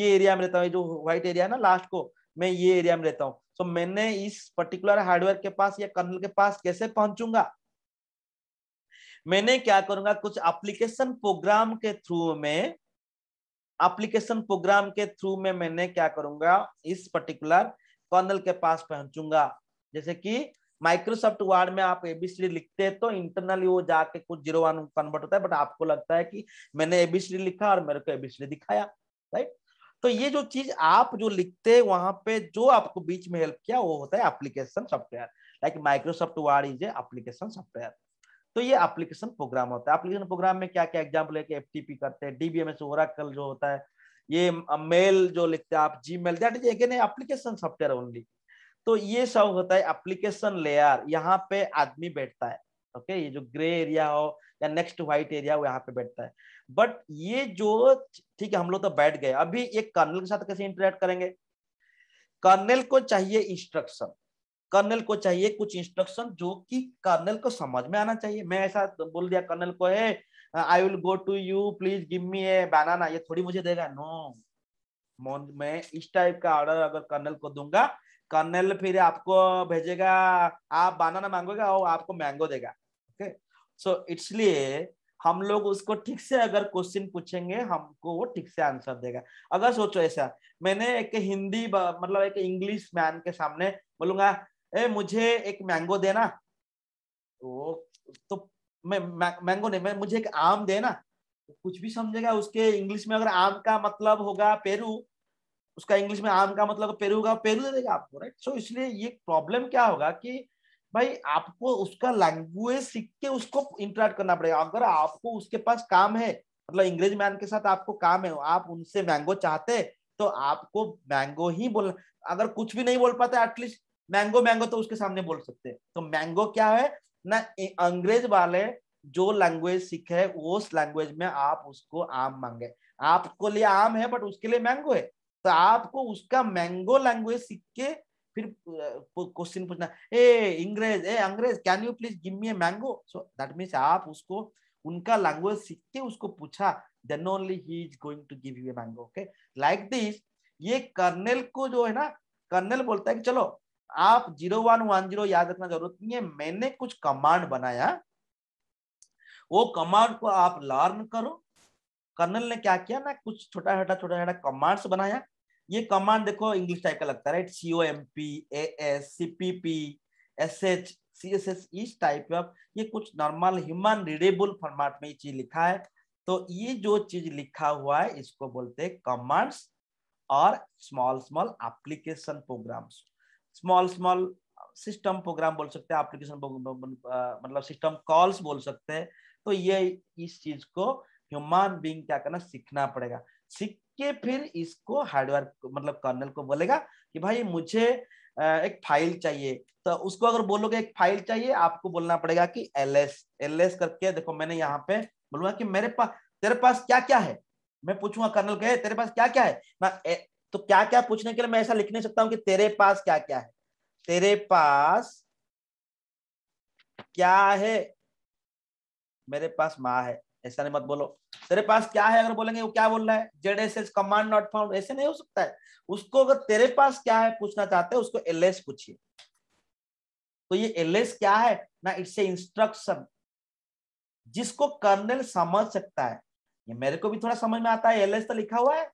ये एरिया में रहता हूँ जो व्हाइट एरिया है ना लास्ट को मैं ये एरिया में रहता हूँ तो मैंने इस पर्टिकुलर हार्डवेयर के पास या कर्नल के पास कैसे पहुंचूंगा मैंने क्या करूंगा कुछ एप्लीकेशन प्रोग्राम के थ्रू में एप्लीकेशन प्रोग्राम के थ्रू में मैंने क्या करूंगा इस पर्टिकुलर कर्नल के पास पहुंचूंगा जैसे कि माइक्रोसॉफ्ट वर्ड में आप एबीसीडी लिखते हैं तो इंटरनली वो जाके कुछ जीरो वन कन्वर्ट होता है बट आपको लगता है कि मैंने एबीसीडी लिखा और मेरे को एबीसीडी दिखाया राइट तो ये जो चीज आप जो लिखते हैं वहां पे जो आपको बीच में हेल्प किया वो होता है application software like Microsoft Word is application software तो ये एप्लीकेशन प्रोग्राम होता है एप्लीकेशन प्रोग्राम में क्या क्या एग्जाम्पल है कि एफ करते हैं डीबीएमएस ओराकल जो होता है ये मेल जो लिखते हैं आप Gmail that is again application software only तो ये सब होता है एप्लीकेशन लेयर यहाँ पे आदमी बैठता है ओके ये जो ग्रे एरिया हो या नेक्स्ट व्हाइट एरिया हो यहाँ पे बैठता है बट ये जो ठीक है हम लोग तो बैठ गए अभी एक कर्नल के साथ कैसे इंटरेक्ट करेंगे कर्नल को चाहिए इंस्ट्रक्शन कर्नल को चाहिए कुछ इंस्ट्रक्शन जो कि कर्नल को समझ में आना चाहिए मैं ऐसा बोल दिया कर्नल को है I will go to you please give me a banana ये थोड़ी मुझे देगा नो मैं इस टाइप का ऑर्डर अगर कर्नल को दूंगा कर्नल फिर आपको भेजेगा आप बनाना मांगोगे और आपको मैंगो देगा ओके सो इसलिए हम लोग उसको ठीक से अगर क्वेश्चन पूछेंगे हमको वो ठीक से आंसर देगा अगर सोचो ऐसा मैंने एक हिंदी मतलब एक इंग्लिश मैन के सामने बोलूंगा ए मुझे एक मैंगो देना तो, तो मैं मैंगो नहीं मैं मुझे एक आम देना कुछ भी समझेगा उसके इंग्लिश में अगर आम का मतलब होगा पेरू उसका इंग्लिश में आम का मतलब पेरू होगा पेरू दे देगा आपको राइट सो इसलिए ये प्रॉब्लम क्या होगा कि भाई आपको उसका लैंग्वेज सीख के उसको इंटरेक्ट करना पड़ेगा अगर आपको उसके पास काम है मतलब इंग्लिश मैन के साथ आपको काम है आप उनसे मैंगो चाहते तो आपको मैंगो ही बोलना अगर कुछ भी नहीं बोल पाते एटलीस्ट मैंगो मैंगो तो उसके सामने बोल सकते हैं तो मैंगो क्या है ना अंग्रेज वाले जो लैंग्वेज सीखे उस लैंग्वेज में आप उसको आम मांगे आपको लिए आम है बट उसके लिए मैंगो है तो आपको उसका मैंगो लैंग्वेज सीख के फिर क्वेश्चन पूछना ए इंग्रेज ए अंग्रेज can you please give me a mango so that means आप उसको उनका लैंग्वेज सीख के उसको पूछा then only he is going to give you a mango okay like this ये कर्नल को जो है ना कर्नल बोलता है कि चलो आप जीरो वन वन जीरो याद रखना जरूरत नहीं है मैंने कुछ कमांड बनाया वो कमांड को आप लर्न करो कर्नल ने क्या किया ना कुछ छोटा छोटा छोटा छोटा कमांड्स बनाया ये कमांड देखो इंग्लिश टाइप का लगता है right C O M P A S C P P S H C S S इस टाइप ऑफ ये कुछ नॉर्मल ह्यूमन रीडेबल फॉर्मेट में ये चीज लिखा है तो ये जो चीज लिखा हुआ है इसको बोलते हैं कमांड्स और small small application programs small small system program बोल सकते हैं एप्लीकेशन मतलब सिस्टम कॉल्स बोल सकते हैं तो ये इस चीज को ह्यूमन बींग क्या करना सीखना पड़ेगा सीख के फिर इसको हार्डवेयर मतलब कर्नल को बोलेगा कि भाई मुझे एक फाइल चाहिए तो उसको अगर बोलोगे एक फाइल चाहिए आपको बोलना पड़ेगा कि एल एस एल एस करके देखो मैंने यहाँ पे बोलूंगा कि मेरे पास तेरे पास क्या क्या है मैं पूछूंगा कर्नल कहे तेरे पास क्या क्या है ना तो क्या क्या पूछने के लिए मैं ऐसा लिख नहीं सकता हूं कि तेरे पास क्या क्या है तेरे पास क्या है मेरे पास माँ है ऐसा नहीं मत बोलो तेरे पास क्या है अगर बोलेंगे वो क्या बोल रहा है Z S S command not found ऐसे नहीं हो सकता है उसको अगर तेरे पास क्या है पूछना चाहते हैं उसको एल एस पूछिए तो ये एल एस क्या है ना इट्स ए इंस्ट्रक्शन जिसको कर्नल समझ सकता है ये मेरे को भी थोड़ा समझ में आता है एल एस तो लिखा हुआ है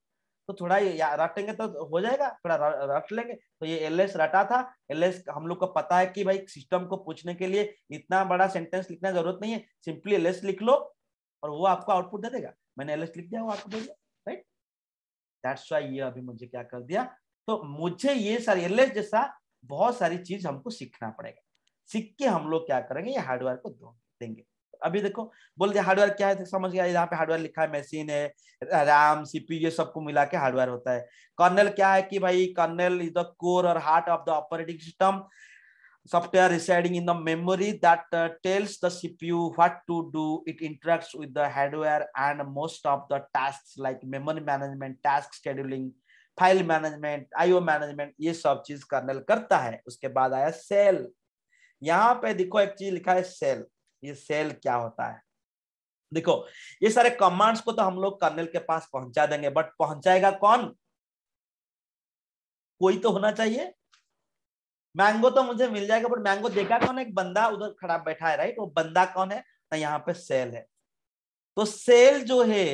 तो थोड़ा रटेंगे तो हो जाएगा थोड़ा रट लेंगे तो ये एल एस रटा था एल एस हम लोग को पता है कि भाई सिस्टम को पूछने के लिए इतना बड़ा सेंटेंस लिखना जरूरत नहीं है सिंपली एल एस लिख लो और वो आपको आउटपुट दे देगा मैंने एल एस लिख दिया वो आपको दे राइट ये अभी मुझे क्या कर दिया तो मुझे ये सारी एल एस जैसा बहुत सारी चीज हमको सीखना पड़ेगा सीख के हम लोग क्या करेंगे ये हार्डवेयर को देंगे अभी देखो बोल दिया हार्डवेयर क्या है समझ गया यहाँ पे हार्डवेयर लिखा है मशीन है रैम सीपी ये सबको मिला के हार्डवेयर होता है कर्नल क्या है कि भाई कर्नल इज द कोर और heart of the operating system software residing in the memory that tells the CPU what to do it It with the hardware and most of the task like memory management task scheduling file management IO management ये सब चीज colonel करता है उसके बाद आया cell यहाँ पे देखो एक चीज लिखा है सेल ये सेल क्या होता है देखो ये सारे कमांड्स को तो हम लोग कर्नल के पास पहुंचा देंगे बट पहुंचाएगा कौन कोई तो होना चाहिए मैंगो तो मुझे मिल जाएगा बट मैंगो देखा कौन है एक बंदा उधर खड़ा बैठा है राइट वो बंदा कौन है ना हाँ, यहाँ पे सेल है तो सेल जो है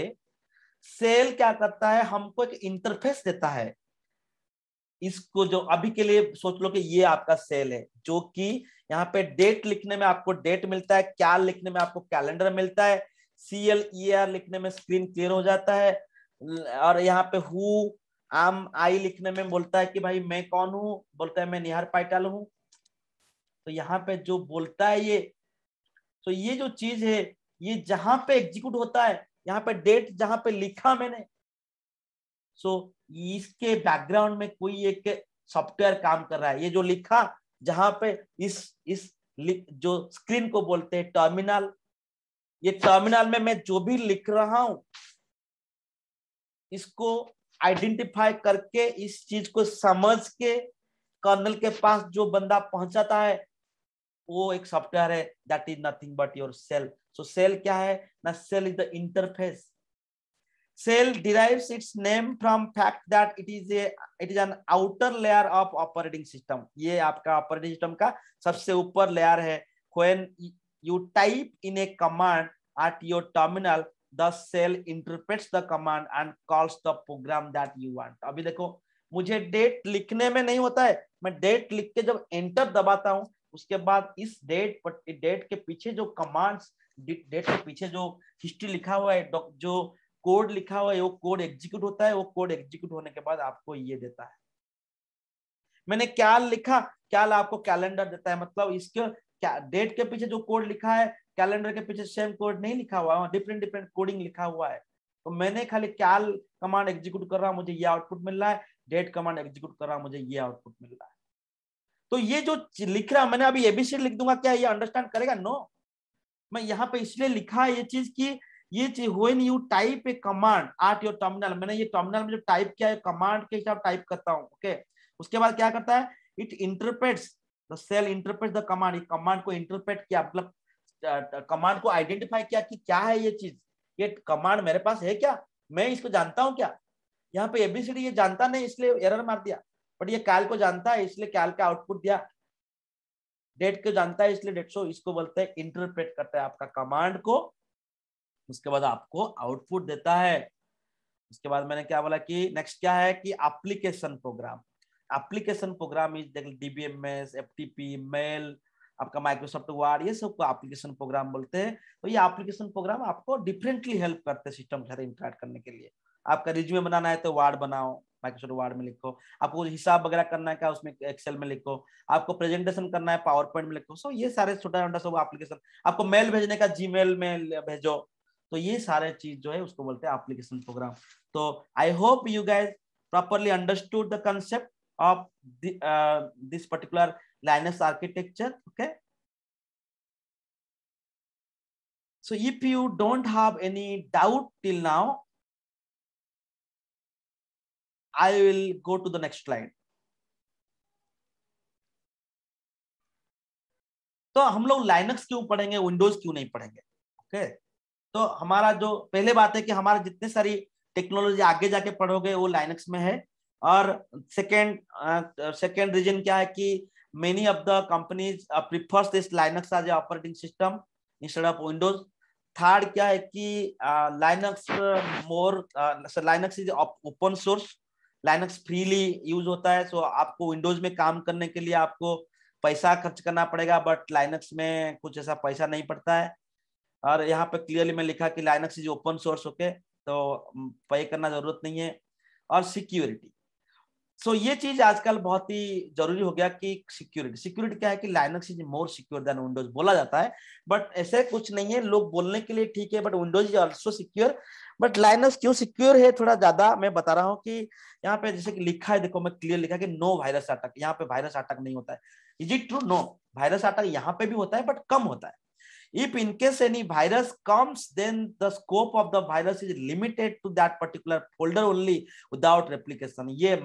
सेल क्या करता है हमको एक इंटरफेस देता है इसको जो अभी के लिए सोच लो कि ये आपका सेल है जो कि यहाँ पे डेट लिखने में आपको डेट मिलता है क्या लिखने में आपको कैलेंडर मिलता है सी एल ई आर लिखने में स्क्रीन क्लियर हो जाता है और यहाँ पे हु आम आई लिखने में बोलता है कि भाई मैं कौन हूँ बोलता है मैं निहार पाइटाल हूँ तो यहाँ पे जो बोलता है ये तो ये जो चीज है ये जहां पे एग्जीक्यूट होता है यहाँ पे डेट जहां पे लिखा मैंने सो so, इसके बैकग्राउंड में कोई एक सॉफ्टवेयर काम कर रहा है ये जो लिखा जहां पे इस इस जो स्क्रीन को बोलते हैं टर्मिनल ये टर्मिनल में मैं जो भी लिख रहा हूं इसको आइडेंटिफाई करके इस चीज को समझ के कर्नल के पास जो बंदा पहुंचाता है वो एक सॉफ्टवेयर है that is nothing but your shell so shell क्या है ना shell is the interface cell derives its name from fact that it is a it is an outer layer of operating system. ye aapka operating system ka sabse upar layer hai When you type in a command at your terminal, the cell interprets the command and calls the program that you want. abhi dekho मुझे date लिखने में नहीं होता है मैं date लिख के जब एंटर दबाता हूँ उसके बाद इस डेट पर डेट के पीछे जो कमांड्स डेट के पीछे जो हिस्ट्री लिखा हुआ है जो कोड लिखा हुआ है वो कोड एग्जीक्यूट होता है वो कोड एग्जीक्यूट होने के बाद आपको ये देता है मैंने क्या लिखा क्या आपको कैलेंडर देता है मतलब इसके क्या डेट के पीछे जो कोड लिखा है कैलेंडर के पीछे सेम कोड नहीं लिखा हुआ है डिफरेंट डिफरेंट कोडिंग लिखा हुआ है तो मैंने खाली क्या कमांड एग्जीक्यूट कर रहा मुझे ये आउटपुट मिल रहा है डेट कमांड एग्जीक्यूट कर रहा मुझे ये आउटपुट मिल रहा है तो ये जो लिख रहा मैंने अभी एबीसी लिख दूंगा क्या ये अंडरस्टैंड करेगा नो no. मैं यहाँ पे इसलिए लिखा है ये चीज की ये चीज when you type a command at your terminal मैंने ये टर्मिनल में जो टाइप किया है कमांड के हिसाब टाइप करता हूँ ओके okay? उसके बाद क्या करता है it interprets the shell interpret the command command को इंटरप्रेट किया मतलब कमांड को आइडेंटिफाई किया कि क्या है ये चीज ये कमांड मेरे पास है क्या मैं इसको जानता हूँ क्या यहाँ पे एबीसीडी ये जानता नहीं इसलिए एरर मार दिया बट ये कैल को जानता है इसलिए कैल का आउटपुट दिया डेट को जानता है इसलिए डेट सो इसको बोलते हैं इंटरप्रेट करता है आपका कमांड को उसके बाद आपको आउटपुट देता है उसके बाद मैंने क्या बोला कि नेक्स्ट क्या है कि application program application program is देख डीबीएमएस एफटीपी मेल आपका माइक्रोसॉफ्ट वर्ड ये सबको एप्लीकेशन प्रोग्राम बोलते हैं तो ये एप्लीकेशन प्रोग्राम आपको डिफरेंटली हेल्प करते हैं सिस्टम के साथ इंटरेक्ट करने के लिए आपका रिज्यूमे बनाना है तो वार्ड बनाओ माइक्रोसॉफ्ट वार्ड में लिखो आपको हिसाब वगैरह करना है क्या उसमें एक्सेल में लिखो आपको प्रेजेंटेशन करना है पावर पॉइंट में लिखो सो ये सारे छोटा छोटा सब एप्लीकेशन आपको मेल भेजने का जी में भेजो तो ये सारे चीज जो है उसको बोलते हैं एप्लीकेशन प्रोग्राम तो I hope you guys properly understood the concept of this particular Linux architecture okay so if you don't have any doubt till now i will go to the next slide तो हम लोग Linux क्यों पढ़ेंगे Windows क्यों नहीं पढ़ेंगे okay okay? तो हमारा जो पहले बात है कि हमारा जितने सारी टेक्नोलॉजी आगे जाके पढ़ोगे वो लाइनक्स में है और सेकेंड सेकेंड रीजन क्या है कि many of the companies prefers this Linux as a operating system instead of Windows third क्या है कि Linux more Linux is open source Linux freely use होता है सो आपको विंडोज में काम करने के लिए आपको पैसा खर्च करना पड़ेगा बट लाइनक्स में कुछ ऐसा पैसा नहीं पड़ता है और यहाँ पे क्लियरली मैं लिखा कि Linux is open source okay तो पे करना जरूरत नहीं है और सिक्योरिटी सो so, ये चीज आजकल बहुत ही जरूरी हो गया कि सिक्योरिटी सिक्योरिटी क्या है कि Linux is more secure than Windows बोला जाता है बट ऐसे कुछ नहीं है लोग बोलने के लिए ठीक है but Windows is also secure but Linux क्यों सिक्योर है थोड़ा ज्यादा मैं बता रहा हूँ कि यहाँ पे जैसे कि लिखा है देखो मैं क्लियर लिखा कि नो वायरस अटक यहाँ पे वायरस अटक नहीं होता है is it true no virus attack यहाँ पे भी होता है बट कम होता है if in case any virus comes then the scope of the virus is limited to that particular folder only without replication ye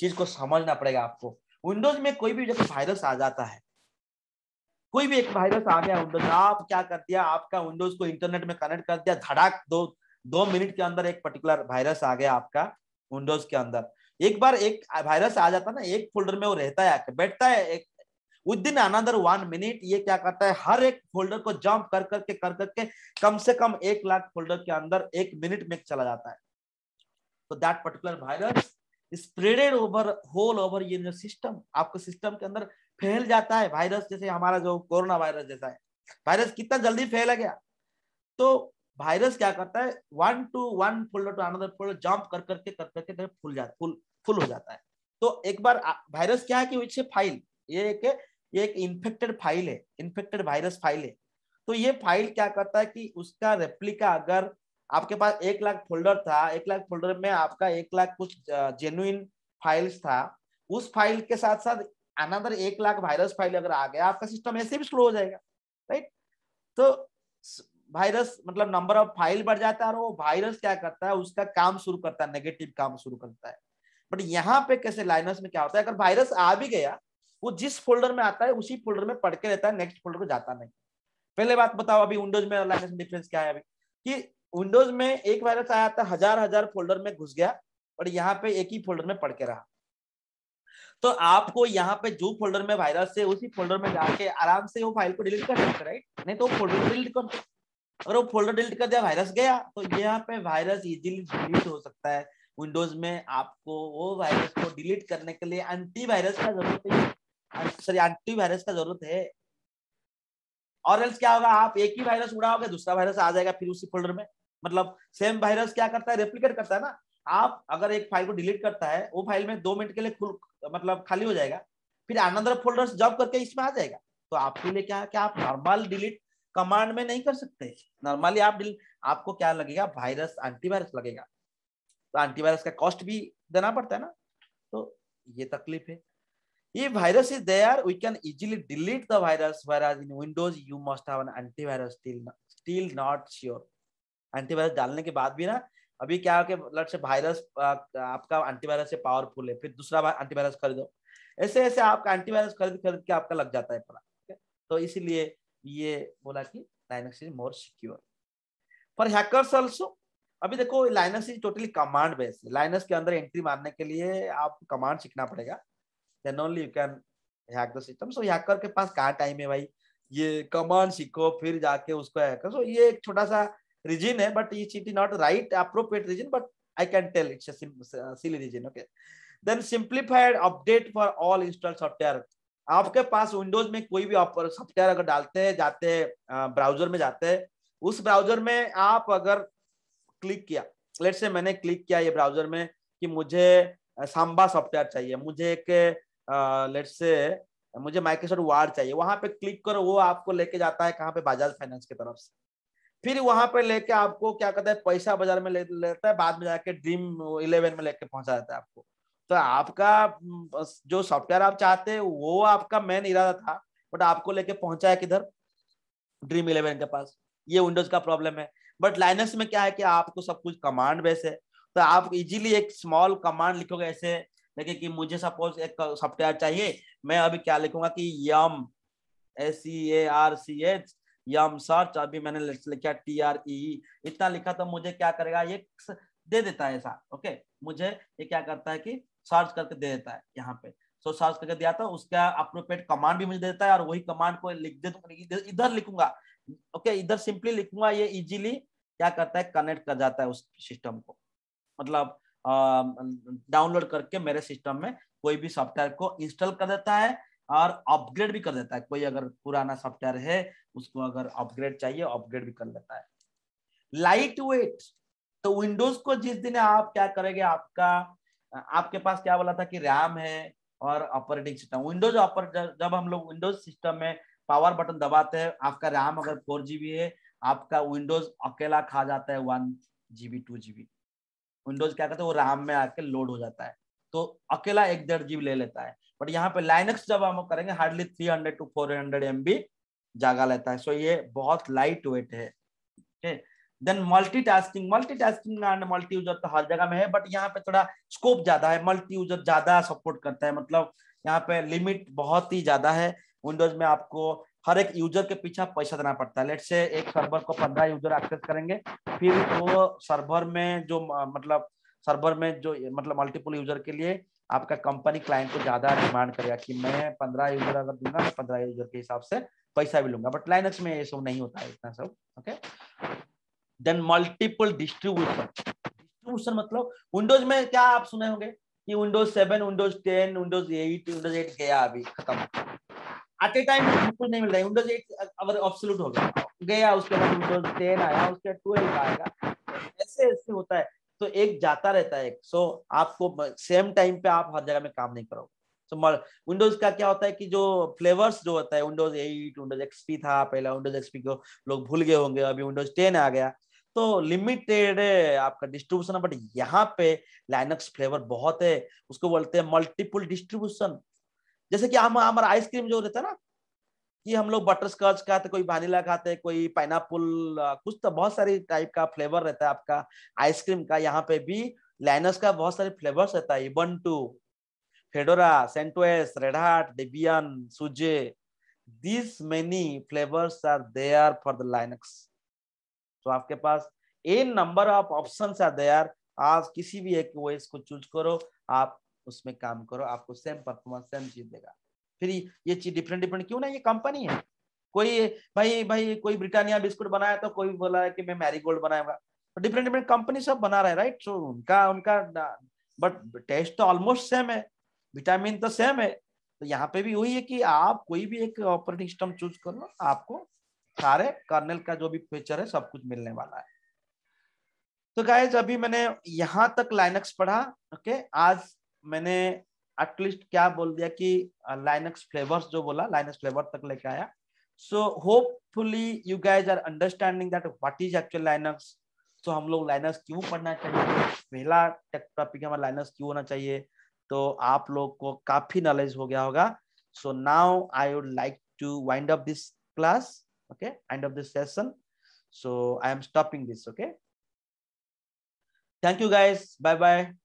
cheez ko samajhna padega aapko windows mein koi bhi jab virus aa jata hai कोई भी एक virus आ गया Windows आप क्या कर दिया आपका Windows को इंटरनेट में कनेक्ट कर दिया धड़ाक दो दो मिनट के अंदर एक पर्टिकुलर वायरस आ गया आपका विंडोज के अंदर एक बार एक वायरस आ जाता है ना एक फोल्डर में वो रहता है बैठता है एक within another one minute ये क्या करता है हर एक फोल्डर को जंप कर करके कर करके कम से कम एक लाख फोल्डर के अंदर एक मिनट में चला जाता है तो that particular virus spreaded over whole over ये सिस्टम आपके सिस्टम के अंदर फैल जाता है वायरस जैसे हमारा जो कोरोना वायरस जैसा है वायरस कितना जल्दी फैला गया तो वायरस क्या करता है one to one folder to another folder jump कर करके कर करके फुल जाता फुल फुल हो जाता है तो एक बार वायरस क्या है कि फाइल ये एक ये एक इन्फेक्टेड फाइल है इन्फेक्टेड वायरस फाइल है तो ये फाइल क्या करता है कि उसका रेप्लिका अगर आपके पास एक लाख फोल्डर था एक लाख फोल्डर में आपका एक लाख कुछ जेन्युन फाइल्स था उस फाइल के साथ साथ अनदर एक लाख वायरस फाइल अगर आ गया आपका सिस्टम ऐसे भी स्लो हो जाएगा राइट तो वायरस मतलब नंबर ऑफ फाइल बढ़ जाता है और वो वायरस क्या करता है उसका काम शुरू करता है नेगेटिव काम शुरू करता है बट यहाँ पे कैसे लाइनस में क्या होता है अगर वायरस आ भी गया वो जिस फोल्डर में आता है उसी फोल्डर में पढ़ के रहता है नेक्स्ट फोल्डर को जाता नहीं पहले बात बताओ अभी विंडोज में लाइनेस डिफरेंस क्या है अभी कि विंडोज में एक वायरस आया था हजार हजार फोल्डर में घुस गया और यहाँ पे एक ही फोल्डर में पढ़ के रहा तो आपको यहाँ पे जो फोल्डर में वायरस है उसी फोल्डर में जाके आराम से वो फाइल को डिलीट कर सकते हैं राइट नहीं तो फोल्डर डिलीट कर अगर वो फोल्डर डिलीट कर दिया वायरस गया तो यहाँ पे वायरस इजिली डिलीट हो सकता है विंडोज में आपको वो वायरस को डिलीट करने के लिए एंटी वायरस का जरूरत है सॉरी एंटी वायरस का जरूरत है और एल्स क्या होगा आप एक ही वायरस उड़ाओगे दूसरा वायरस आ जाएगा फिर उसी फोल्डर में मतलब सेम वायरस क्या करता है रेप्लीकेट करता है ना आप अगर एक फाइल को डिलीट करता है वो फाइल में दो मिनट के लिए खुल मतलब खाली हो जाएगा फिर अनदर फोल्डर जब करके इसमें आ जाएगा तो आपके लिए क्या है कि आप नॉर्मल डिलीट कमांड में नहीं कर सकते नॉर्मली आप डिलीट आपको क्या लगेगा वायरस एंटीवायरस लगेगा तो एंटीवायरस का कॉस्ट भी देना पड़ता है ना तो ये तकलीफ है If virus is there, we can easily delete the virus, whereas in Windows, you must have an antivirus still, still not sure. Antivirus डालने के बाद भी ना अभी क्या हो लट से वायरस आपका एंटीवायरस से पावरफुल है फिर दूसरा एंटीवायरस खरीदो ऐसे ऐसे आपका एंटीवायरस खरीद खरीद के आपका लग जाता है पड़ा तो इसीलिए ये बोला कि Linux is more secure for hackers also अभी देखो Linux is totally command based Linux के अंदर एंट्री मारने के लिए आप कमांड सीखना पड़ेगा then only you can hack the system so hacker के पास कहाँ टाइम है भाई ये कमांड सीखो फिर जाके उसको हैक सो so, ये एक छोटा सा रीजन है but it is not right appropriate reason but I can tell it's silly reason okay then simplified update for all install software आपके पास विंडोज में कोई भी सॉफ्टवेयर अगर डालते हैं जाते हैं ब्राउजर uh, में जाते हैं उस ब्राउजर में आप अगर क्लिक किया लेट से मैंने क्लिक किया ये ब्राउजर में कि मुझे सांबा uh, सॉफ्टवेयर चाहिए मुझे एक लेट से मुझे माइक्रोसॉफ्ट वार्ड चाहिए वहां पे क्लिक करो वो आपको लेके जाता है कहाँ पे बजाज फाइनेंस की तरफ से फिर वहां पे लेके आपको क्या कहता है पैसा बाजार में ले लेता है बाद में जाके ड्रीम इलेवन में लेके पहुंचा देता है आपको तो आपका जो सॉफ्टवेयर आप चाहते हैं वो आपका मेन इरादा था बट आपको लेके पहुंचा है किधर ड्रीम इलेवन के पास ये विंडोज का प्रॉब्लम है बट लाइनस में क्या है कि आपको सब कुछ कमांड बेस है तो आप इजीली एक स्मॉल कमांड लिखोगे ऐसे देखिए कि मुझे सपोज एक सॉफ्टवेयर चाहिए मैं अभी क्या लिखूंगा कि yum S C A R C H yum search अभी मैंने लिखा टी आर ई इतना लिखा तो मुझे क्या करेगा ये दे देता है ऐसा ओके मुझे ये क्या करता है कि सर्च करके दे देता है यहाँ पे सो so, सर्च करके दिया था तो उसका अप्रोप्रिएट कमांड भी मुझे देता है और वही कमांड को लिख दे दूंगा तो इधर लिखूंगा ओके इधर सिंपली लिखूंगा ये इजीली क्या करता है कनेक्ट कर जाता है उस सिस्टम को मतलब डाउनलोड करके मेरे सिस्टम में कोई भी सॉफ्टवेयर को इंस्टॉल कर देता है और अपग्रेड भी कर देता है कोई अगर पुराना सॉफ्टवेयर है उसको अगर अपग्रेड चाहिए अपग्रेड भी कर लेता है लाइट वेट तो विंडोज को जिस दिन आप क्या करेंगे आपका आपके पास क्या बोला था कि रैम है और ऑपरेटिंग सिस्टम विंडोज ऑपर जब हम लोग विंडोज सिस्टम में पावर बटन दबाते हैं आपका रैम अगर फोर जीबी है आपका विंडोज अकेला खा जाता है one GB two GB Windows क्या करता है वो राम में आके लोड हो जाता है तो अकेला एक डेढ़ जीबी ले लेता है बट यहाँ पे लाइनक्स जब हम करेंगे hardly three hundred to four hundred M B जागा लेता है सो ये बहुत लाइट वेट है then multitasking multitasking and multi user तो हर जगह में है बट यहाँ पे थोड़ा स्कोप ज्यादा है मल्टी यूजर ज्यादा सपोर्ट करता है मतलब यहाँ पे लिमिट बहुत ही ज्यादा है विंडोज में आपको हर एक यूजर के पीछे पैसा देना पड़ता है लेट से एक सर्वर को पंद्रह यूजर एक्सेस करेंगे फिर वो सर्वर में जो मतलब सर्वर में जो मतलब मल्टीपल यूजर के लिए आपका कंपनी क्लाइंट को ज्यादा डिमांड करेगा कि मैं पंद्रह यूजर अगर दूंगा मैं पंद्रह यूजर के हिसाब से पैसा भी लूंगा बट लाइनक्स में ये सब नहीं होता है इतना सब okay then multiple distribution distribution मतलब विंडोज में क्या आप सुने होंगे कि Windows seven Windows ten Windows eight Windows eight गया अभी खत्म आते टाइम बिल्कुल नहीं मिल रहा है विंडोज एट अवर ऑब्सोल्यूट हो गया गया उसके बाद विंडोज टेन आया उसके बाद ट्वेल्व आएगा ऐसे ऐसे होता है तो एक जाता रहता है एक सो आपको सेम टाइम पे आप हर जगह में काम नहीं करोगे सो विंडोज का क्या होता है कि जो फ्लेवर्स जो होता है विंडोज एट विंडोज एक्सपी था पहला विंडोज एक्सपी को लोग भूल गए होंगे अभी विंडोज टेन आ गया तो लिमिटेड है आपका डिस्ट्रीब्यूशन बट यहाँ पे लाइनक्स फ्लेवर बहुत है उसको बोलते हैं मल्टीपल डिस्ट्रीब्यूशन जैसे कि हम हमारा आइसक्रीम जो रहता है ना कि हम लोग बटर स्कॉच खाते कोई वानीला खाते कोई पाइन कुछ तो बहुत सारी टाइप का फ्लेवर रहता है आपका आइसक्रीम का यहाँ पे भी लाइनस का बहुत सारे फ्लेवर्स रहता है Ubuntu Fedora CentOS Red Hat Debian SUSE this many flavours are there for the Linux तो आपके पास n number of option are there आप किसी भी एक को इसको चूज करो आप उसमें काम करो आपको सेम परफॉर्मेंस सेम चीज देगा फिर ये चीज डिफरेंट डिफरेंट क्यों ना ये कंपनी है कोई भाई भाई कोई ब्रिटानिया बिस्कुट बनाया तो कोई बोला है कि मैं मैरीगोल्ड बनाऊंगा तो डिफरेंट डिफरेंट कंपनी सब बना रहा है राइट सो उनका उनका बट टेस्ट तो ऑलमोस्ट सेम है विटामिन तो सेम है तो यहाँ पे भी वही है कि आप कोई भी एक ऑपरेटिंग सिस्टम चूज कर लो आपको सारे कर्नल का जो भी फीचर है सब कुछ मिलने वाला है तो गाय अभी मैंने यहाँ तक लाइनक्स पढ़ा ओके आज मैंने एटलीस्ट क्या बोल दिया कि लाइनक्स फ्लेवर्स जो बोला लाइनक्स फ्लेवर तक लेके आया so hopefully you guys are understanding that what is actual Linux तो हम लोग लाइनक्स क्यों पढ़ना चाहिए पहला टॉपिक हमारा लाइनक्स क्यों होना चाहिए तो आप लोग को काफी नॉलेज हो गया होगा so now I would like to wind up this class okay end of this session so I am stopping this okay thank you guys bye bye